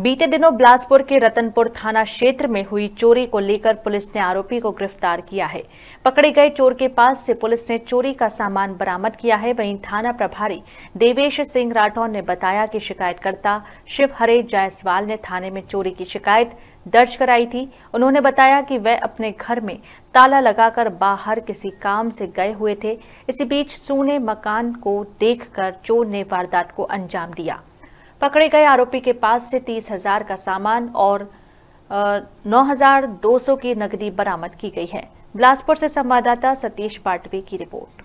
बीते दिनों बिलासपुर के रतनपुर थाना क्षेत्र में हुई चोरी को लेकर पुलिस ने आरोपी को गिरफ्तार किया है पकड़े गए चोर के पास से पुलिस ने चोरी का सामान बरामद किया है वहीं थाना प्रभारी देवेश सिंह राठौर ने बताया कि शिकायतकर्ता शिव हरे जायसवाल ने थाने में चोरी की शिकायत दर्ज कराई थी उन्होंने बताया कि वह अपने घर में ताला लगाकर बाहर किसी काम से गए हुए थे इसी बीच सूने मकान को देखकर चोर ने वारदात को अंजाम दिया पकड़े गए आरोपी के पास से तीस हजार का सामान और नौ हजार दो सौ की नकदी बरामद की गई है बिलासपुर से संवाददाता सतीश पाटवे की रिपोर्ट